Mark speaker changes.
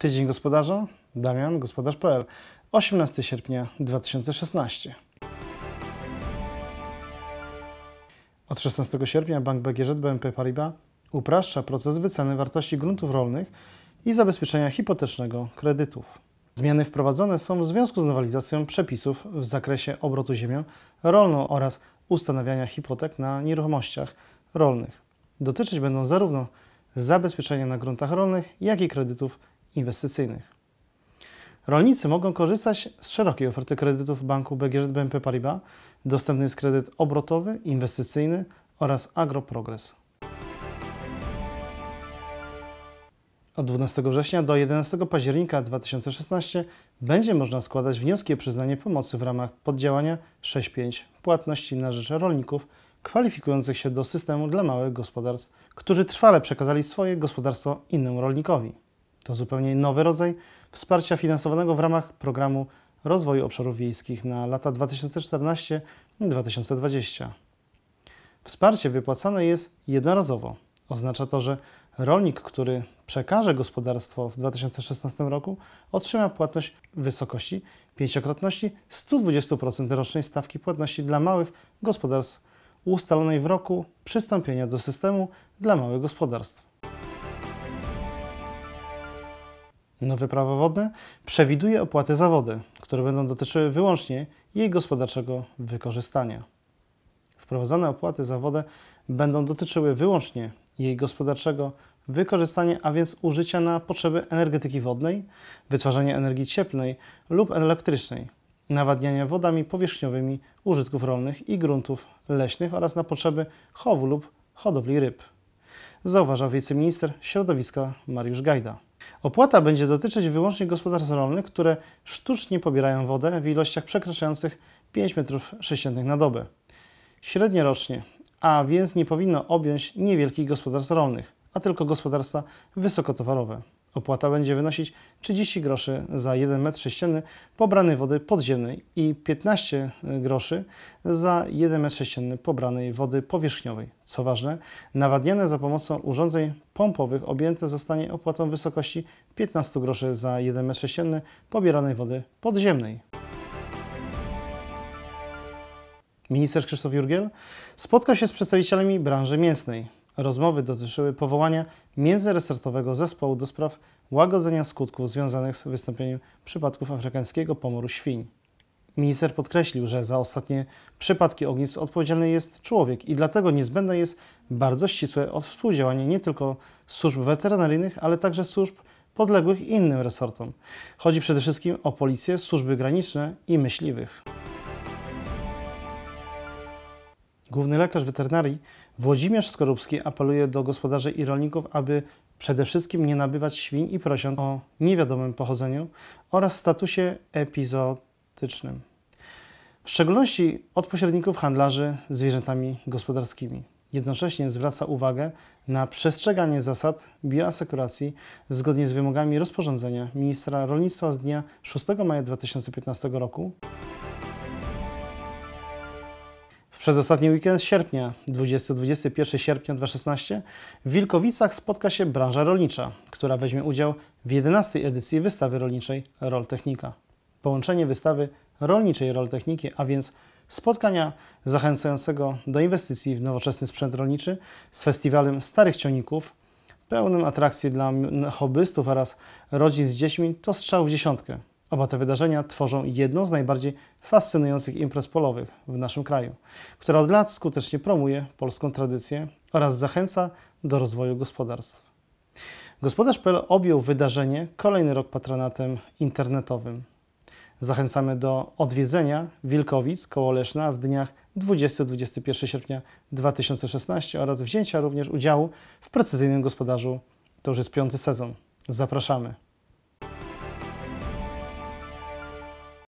Speaker 1: Tydzień gospodarza, Damian, gospodarz.pl, 18 sierpnia 2016. Od 16 sierpnia Bank BGŻ BNP Paribas upraszcza proces wyceny wartości gruntów rolnych i zabezpieczenia hipotecznego kredytów. Zmiany wprowadzone są w związku z nowelizacją przepisów w zakresie obrotu ziemią rolną oraz ustanawiania hipotek na nieruchomościach rolnych. Dotyczyć będą zarówno zabezpieczenia na gruntach rolnych, jak i kredytów inwestycyjnych. Rolnicy mogą korzystać z szerokiej oferty kredytów banku BGŻ BNP Paribas. Dostępny jest kredyt obrotowy, inwestycyjny oraz AgroProgres. Od 12 września do 11 października 2016 będzie można składać wnioski o przyznanie pomocy w ramach poddziałania 6.5 płatności na rzecz rolników kwalifikujących się do systemu dla małych gospodarstw, którzy trwale przekazali swoje gospodarstwo innemu rolnikowi. To zupełnie nowy rodzaj wsparcia finansowanego w ramach programu rozwoju obszarów wiejskich na lata 2014-2020. Wsparcie wypłacane jest jednorazowo. Oznacza to, że rolnik, który przekaże gospodarstwo w 2016 roku, otrzyma płatność w wysokości pięciokrotności 120% rocznej stawki płatności dla małych gospodarstw ustalonej w roku przystąpienia do systemu dla małych gospodarstw. Nowe prawo wodne przewiduje opłaty za wodę, które będą dotyczyły wyłącznie jej gospodarczego wykorzystania. Wprowadzane opłaty za wodę będą dotyczyły wyłącznie jej gospodarczego wykorzystania, a więc użycia na potrzeby energetyki wodnej, wytwarzania energii cieplnej lub elektrycznej, nawadniania wodami powierzchniowymi użytków rolnych i gruntów leśnych oraz na potrzeby chowu lub hodowli ryb. Zauważa wiceminister środowiska Mariusz Gajda. Opłata będzie dotyczyć wyłącznie gospodarstw rolnych, które sztucznie pobierają wodę w ilościach przekraczających 5 m3 na dobę. Średnio rocznie, a więc nie powinno objąć niewielkich gospodarstw rolnych, a tylko gospodarstwa wysokotowarowe. Opłata będzie wynosić 30 groszy za 1 m3 pobranej wody podziemnej i 15 groszy za 1 m3 pobranej wody powierzchniowej. Co ważne, nawadniane za pomocą urządzeń pompowych objęte zostanie opłatą w wysokości 15 groszy za 1 m3 pobieranej wody podziemnej. Minister Krzysztof Jurgiel spotkał się z przedstawicielami branży mięsnej rozmowy dotyczyły powołania międzyresortowego zespołu do spraw łagodzenia skutków związanych z wystąpieniem przypadków afrykańskiego pomoru świń. Minister podkreślił, że za ostatnie przypadki ognisk odpowiedzialny jest człowiek i dlatego niezbędne jest bardzo ścisłe współdziałanie nie tylko służb weterynaryjnych, ale także służb podległych innym resortom. Chodzi przede wszystkim o policję, służby graniczne i myśliwych. Główny lekarz weterynarii Włodzimierz Skorupski apeluje do gospodarzy i rolników, aby przede wszystkim nie nabywać świń i prosiąt o niewiadomym pochodzeniu oraz statusie epizotycznym. W szczególności od pośredników handlarzy zwierzętami gospodarskimi. Jednocześnie zwraca uwagę na przestrzeganie zasad bioasekuracji zgodnie z wymogami rozporządzenia ministra rolnictwa z dnia 6 maja 2015 roku przedostatni weekend sierpnia, 20-21 sierpnia 2016, w Wilkowicach spotka się branża rolnicza, która weźmie udział w 11 edycji wystawy rolniczej Rol Technika. Połączenie wystawy rolniczej Rol Techniki, a więc spotkania zachęcającego do inwestycji w nowoczesny sprzęt rolniczy z festiwalem starych ciągników, pełnym atrakcji dla hobbystów oraz rodzin z dziećmi, to strzał w dziesiątkę – Oba te wydarzenia tworzą jedną z najbardziej fascynujących imprez polowych w naszym kraju, która od lat skutecznie promuje polską tradycję oraz zachęca do rozwoju gospodarstw. Gospodarz.pl objął wydarzenie kolejny rok patronatem internetowym. Zachęcamy do odwiedzenia Wilkowic koło Leszna w dniach 20-21 sierpnia 2016 oraz wzięcia również udziału w precyzyjnym gospodarzu. To już jest piąty sezon. Zapraszamy.